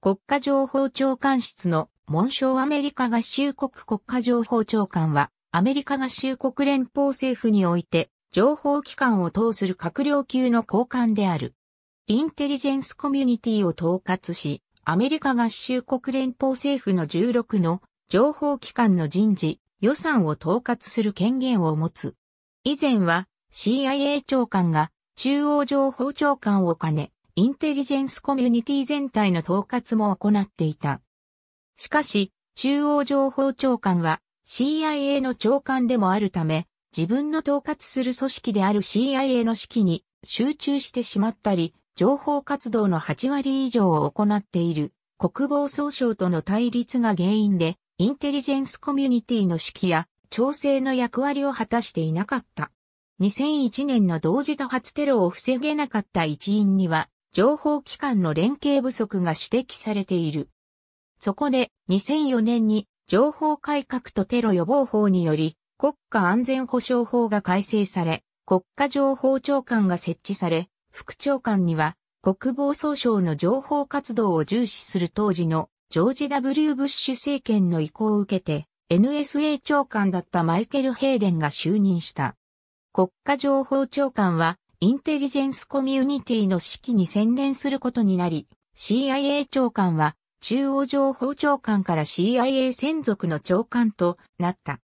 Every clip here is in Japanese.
国家情報長官室の紋章アメリカ合衆国国家情報長官は、アメリカ合衆国連邦政府において、情報機関を通する閣僚級の高官である。インテリジェンスコミュニティを統括し、アメリカ合衆国連邦政府の16の情報機関の人事、予算を統括する権限を持つ。以前は CIA 長官が中央情報長官を兼ね、インテリジェンスコミュニティ全体の統括も行っていた。しかし、中央情報長官は CIA の長官でもあるため、自分の統括する組織である CIA の指揮に集中してしまったり、情報活動の8割以上を行っている国防総省との対立が原因で、インテリジェンスコミュニティの指揮や調整の役割を果たしていなかった。2001年の同時多発テロを防げなかった一因には、情報機関の連携不足が指摘されている。そこで2004年に情報改革とテロ予防法により国家安全保障法が改正され、国家情報長官が設置され、副長官には国防総省の情報活動を重視する当時のジョージ W. ブッシュ政権の意向を受けて NSA 長官だったマイケル・ヘイデンが就任した。国家情報長官はインテリジェンスコミュニティの指揮に専念することになり、CIA 長官は中央情報長官から CIA 専属の長官となった。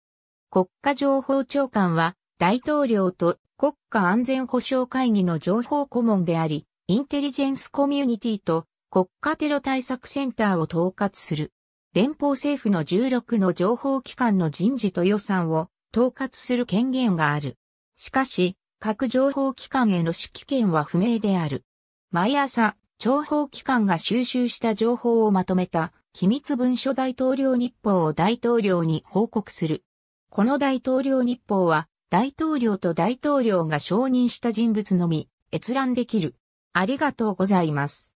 国家情報長官は大統領と国家安全保障会議の情報顧問であり、インテリジェンスコミュニティと国家テロ対策センターを統括する。連邦政府の16の情報機関の人事と予算を統括する権限がある。しかし、各情報機関への指揮権は不明である。毎朝、情報機関が収集した情報をまとめた機密文書大統領日報を大統領に報告する。この大統領日報は大統領と大統領が承認した人物のみ閲覧できる。ありがとうございます。